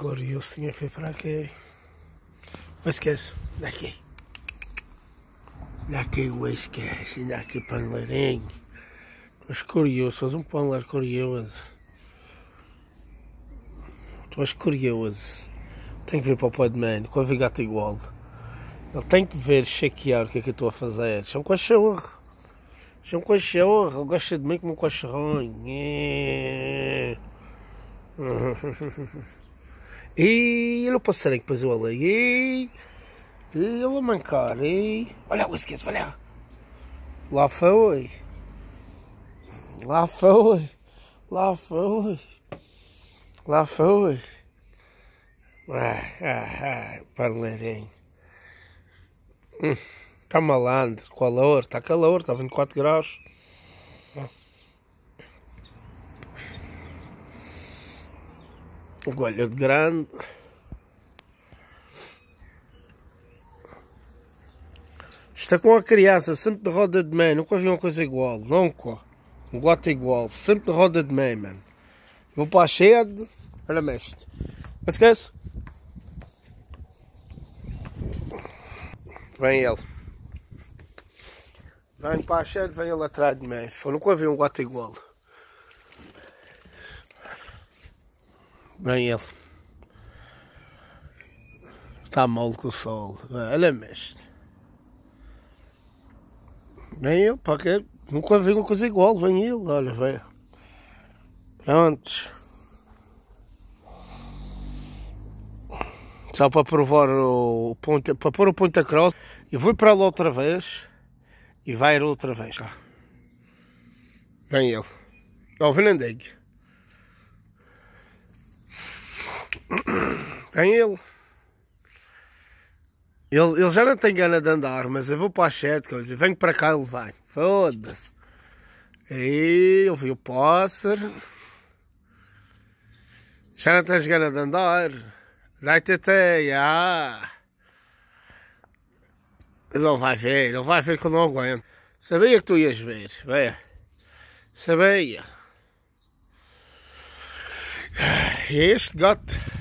Correio tinha é que vir para aqui. Mas esquece, daqui. Daqui o esquece, daqui tu és curioso, faz um panlar curioso. Tu és curioso. Tem que vir para o Podman, com a vigata igual. Ele tem que ver, chequear o que é que eu estou a fazer. é um cachorro. é um cachorro. Ele gosta de mim como um cachorrinho. E olha o passarinho que passou ali. E, e ele a mancar. E olha o esquece, olha. Lá foi. Lá foi. Lá foi. Lá foi. Ah, ah, ah, parleirinho. Está hum, tá malandro, calor, está calor, está 24 graus. o galhão grande. Está é com a criança, sempre de roda de mãe, nunca vi uma coisa igual, nunca. Um gota igual, sempre de roda de meia mano. Vou para a shed, olha mestre. Mas esquece. Vem ele. Vem para a shed, vem ele atrás de mim. Eu nunca vi um gota igual. Bem ele. Está mal com o sol. Olha é mestre. vem eu, pá, que nunca vi uma coisa igual. Vem ele, olha, velho. Prontos. Só para provar o ponta, para pôr o ponta cross. E vou para lá outra vez. E vai outra vez. Cá. Vem ele. Ó, o Venandegue. Tem é ele. ele. Ele já não tem gana de andar, mas eu vou para a shed, coisa. Venho para cá, ele vai. Foda-se. Aí, eu vi o pássaro. Já não tens gana de andar. Dai-te até, já. Mas ele vai ver, ele vai ver que eu não aguento. Sabia que tu ias ver, vê. Sabia. Este gato